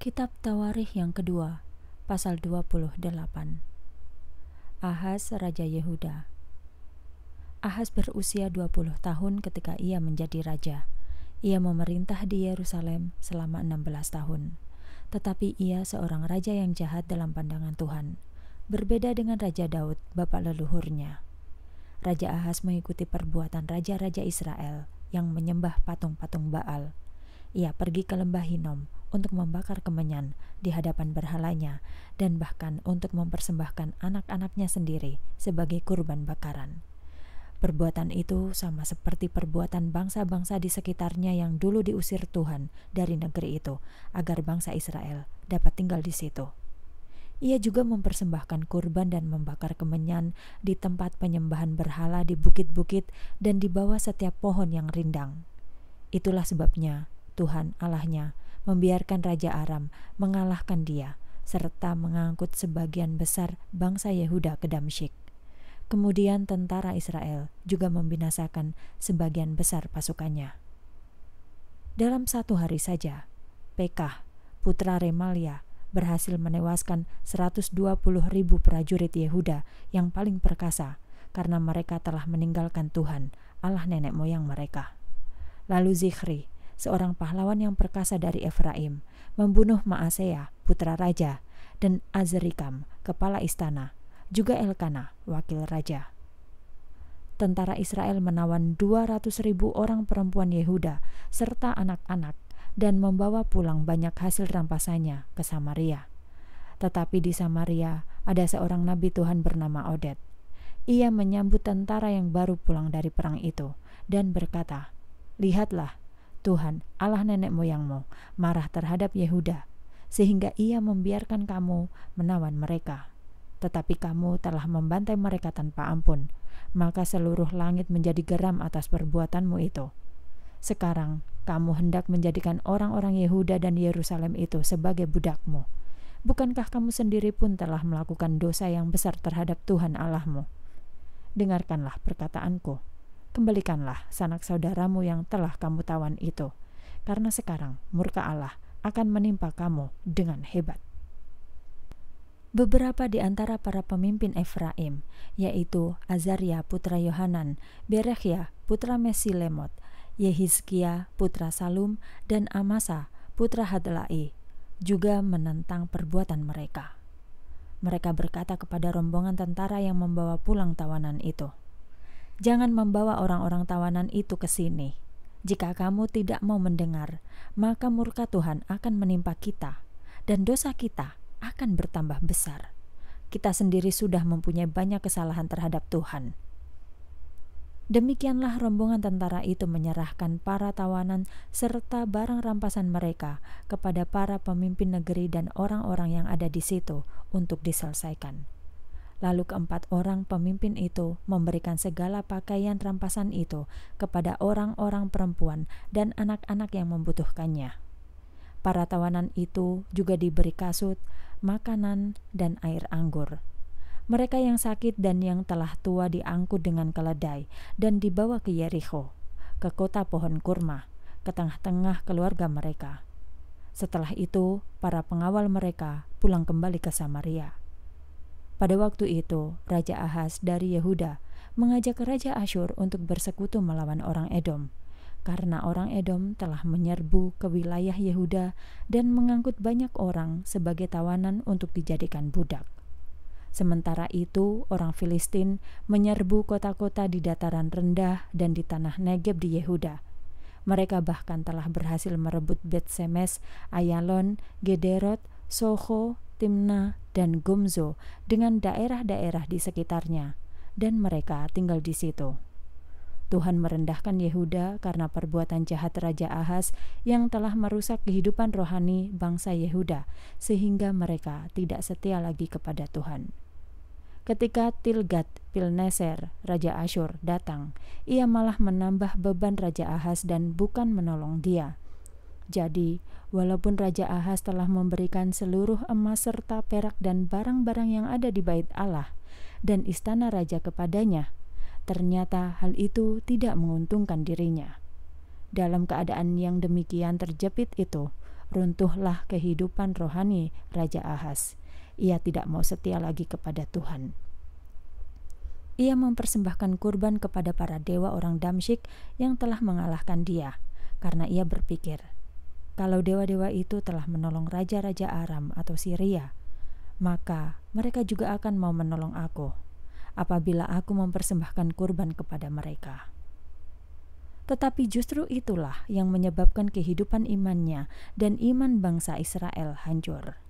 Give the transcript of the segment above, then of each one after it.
Kitab Tawarikh yang kedua, pasal 28. Ahas Raja Yehuda. Ahas berusia 20 tahun ketika ia menjadi raja. Ia memerintah di Yerusalem selama 16 tahun. Tetapi ia seorang raja yang jahat dalam pandangan Tuhan, berbeda dengan Raja Daud, bapak leluhurnya. Raja Ahas mengikuti perbuatan raja-raja Israel yang menyembah patung-patung Baal. Ia pergi ke lembah Hinom untuk membakar kemenyan di hadapan berhalanya dan bahkan untuk mempersembahkan anak-anaknya sendiri sebagai kurban bakaran. Perbuatan itu sama seperti perbuatan bangsa-bangsa di sekitarnya yang dulu diusir Tuhan dari negeri itu, agar bangsa Israel dapat tinggal di situ. Ia juga mempersembahkan kurban dan membakar kemenyan di tempat penyembahan berhala di bukit-bukit dan di bawah setiap pohon yang rindang. Itulah sebabnya Tuhan Allahnya membiarkan Raja Aram mengalahkan dia, serta mengangkut sebagian besar bangsa Yehuda ke Damsyik. Kemudian tentara Israel juga membinasakan sebagian besar pasukannya. Dalam satu hari saja, Pekah, putra Remalia, berhasil menewaskan 120 ribu prajurit Yehuda yang paling perkasa karena mereka telah meninggalkan Tuhan, Allah nenek moyang mereka. Lalu Zikri seorang pahlawan yang perkasa dari Efraim, membunuh Maasea, putra raja, dan Azrikam, kepala istana, juga Elkanah wakil raja. Tentara Israel menawan 200.000 orang perempuan Yehuda serta anak-anak dan membawa pulang banyak hasil rampasannya ke Samaria. Tetapi di Samaria ada seorang nabi Tuhan bernama Oded. Ia menyambut tentara yang baru pulang dari perang itu dan berkata, Lihatlah, Tuhan, Allah nenek moyangmu, marah terhadap Yehuda, sehingga ia membiarkan kamu menawan mereka. Tetapi kamu telah membantai mereka tanpa ampun, maka seluruh langit menjadi geram atas perbuatanmu itu. Sekarang kamu hendak menjadikan orang-orang Yehuda dan Yerusalem itu sebagai budakmu. Bukankah kamu sendiri pun telah melakukan dosa yang besar terhadap Tuhan Allahmu? Dengarkanlah perkataanku. Kembalikanlah sanak saudaramu yang telah kamu tawan itu, karena sekarang murka Allah akan menimpa kamu dengan hebat. Beberapa di antara para pemimpin Efraim, yaitu Azaria putra Yohanan, Berechia putra Mesilemot, Yehizkia putra Salum, dan Amasa putra Hadlai, juga menentang perbuatan mereka. Mereka berkata kepada rombongan tentara yang membawa pulang tawanan itu, Jangan membawa orang-orang tawanan itu ke sini. Jika kamu tidak mau mendengar, maka murka Tuhan akan menimpa kita, dan dosa kita akan bertambah besar. Kita sendiri sudah mempunyai banyak kesalahan terhadap Tuhan. Demikianlah rombongan tentara itu menyerahkan para tawanan serta barang rampasan mereka kepada para pemimpin negeri dan orang-orang yang ada di situ untuk diselesaikan. Lalu keempat orang pemimpin itu memberikan segala pakaian rampasan itu kepada orang-orang perempuan dan anak-anak yang membutuhkannya. Para tawanan itu juga diberi kasut, makanan, dan air anggur. Mereka yang sakit dan yang telah tua diangkut dengan keledai dan dibawa ke Yeriko, ke kota pohon kurma, ke tengah-tengah keluarga mereka. Setelah itu, para pengawal mereka pulang kembali ke Samaria. Pada waktu itu, Raja Ahas dari Yehuda mengajak Raja Asyur untuk bersekutu melawan orang Edom. Karena orang Edom telah menyerbu ke wilayah Yehuda dan mengangkut banyak orang sebagai tawanan untuk dijadikan budak. Sementara itu, orang Filistin menyerbu kota-kota di dataran rendah dan di tanah Negeb di Yehuda. Mereka bahkan telah berhasil merebut Bet Semes, Ayalon, Gederot, Soho, Timna, dan Gomzo dengan daerah-daerah di sekitarnya, dan mereka tinggal di situ. Tuhan merendahkan Yehuda karena perbuatan jahat Raja Ahas yang telah merusak kehidupan rohani bangsa Yehuda, sehingga mereka tidak setia lagi kepada Tuhan. Ketika Tilgat Pilneser, Raja Asyur, datang, ia malah menambah beban Raja Ahas dan bukan menolong dia. Jadi, walaupun Raja Ahas telah memberikan seluruh emas serta perak dan barang-barang yang ada di bait Allah dan istana raja kepadanya, ternyata hal itu tidak menguntungkan dirinya. Dalam keadaan yang demikian terjepit itu, runtuhlah kehidupan rohani Raja Ahas. Ia tidak mau setia lagi kepada Tuhan. Ia mempersembahkan kurban kepada para dewa orang Damsyik yang telah mengalahkan dia, karena ia berpikir, kalau dewa-dewa itu telah menolong raja-raja Aram atau Syria, maka mereka juga akan mau menolong aku apabila aku mempersembahkan kurban kepada mereka. Tetapi justru itulah yang menyebabkan kehidupan imannya dan iman bangsa Israel hancur.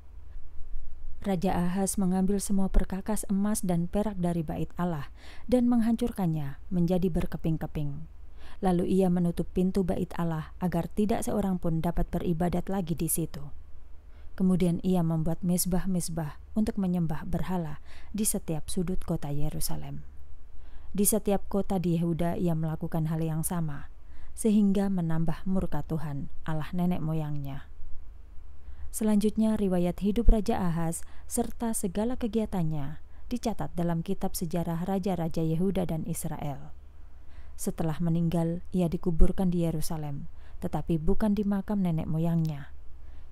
Raja Ahaz mengambil semua perkakas emas dan perak dari bait Allah dan menghancurkannya menjadi berkeping-keping. Lalu ia menutup pintu bait Allah agar tidak seorang pun dapat beribadat lagi di situ. Kemudian ia membuat mesbah-mesbah untuk menyembah berhala di setiap sudut kota Yerusalem. Di setiap kota di Yehuda ia melakukan hal yang sama, sehingga menambah murka Tuhan, Allah nenek moyangnya. Selanjutnya, riwayat hidup Raja Ahaz serta segala kegiatannya dicatat dalam kitab sejarah raja-raja Yehuda dan Israel. Setelah meninggal, ia dikuburkan di Yerusalem, tetapi bukan di makam nenek moyangnya.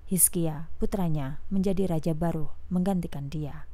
Hiskia, putranya, menjadi raja baru, menggantikan dia.